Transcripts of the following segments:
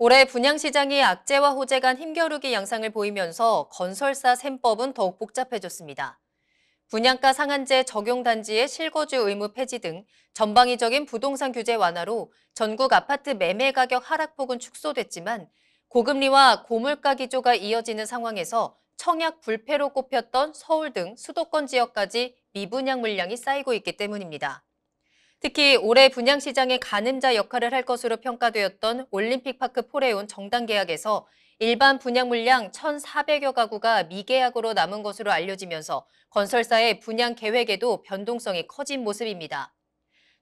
올해 분양시장이 악재와 호재 간 힘겨루기 양상을 보이면서 건설사 셈법은 더욱 복잡해졌습니다. 분양가 상한제 적용 단지의 실거주 의무 폐지 등 전방위적인 부동산 규제 완화로 전국 아파트 매매 가격 하락폭은 축소됐지만 고금리와 고물가 기조가 이어지는 상황에서 청약 불패로 꼽혔던 서울 등 수도권 지역까지 미분양 물량이 쌓이고 있기 때문입니다. 특히 올해 분양시장의 가늠자 역할을 할 것으로 평가되었던 올림픽파크 포레온 정당 계약에서 일반 분양 물량 1,400여 가구가 미계약으로 남은 것으로 알려지면서 건설사의 분양 계획에도 변동성이 커진 모습입니다.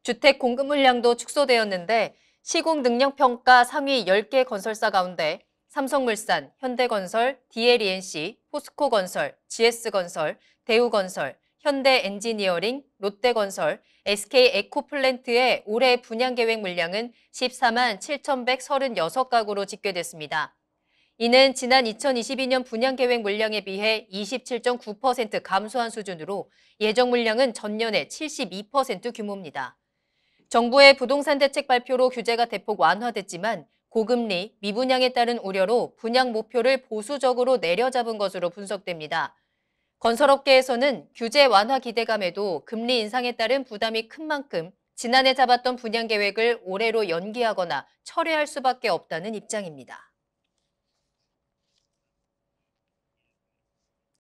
주택 공급 물량도 축소되었는데 시공 능력 평가 상위 10개 건설사 가운데 삼성물산, 현대건설, DLENC, 포스코건설, GS건설, 대우건설, 현대 엔지니어링, 롯데건설, SK 에코플랜트의 올해 분양 계획 물량은 14만 7,136가구로 집계됐습니다. 이는 지난 2022년 분양 계획 물량에 비해 27.9% 감소한 수준으로 예정 물량은 전년의 72% 규모입니다. 정부의 부동산 대책 발표로 규제가 대폭 완화됐지만 고금리, 미분양에 따른 우려로 분양 목표를 보수적으로 내려잡은 것으로 분석됩니다. 건설업계에서는 규제 완화 기대감에도 금리 인상에 따른 부담이 큰 만큼 지난해 잡았던 분양 계획을 올해로 연기하거나 철회할 수밖에 없다는 입장입니다.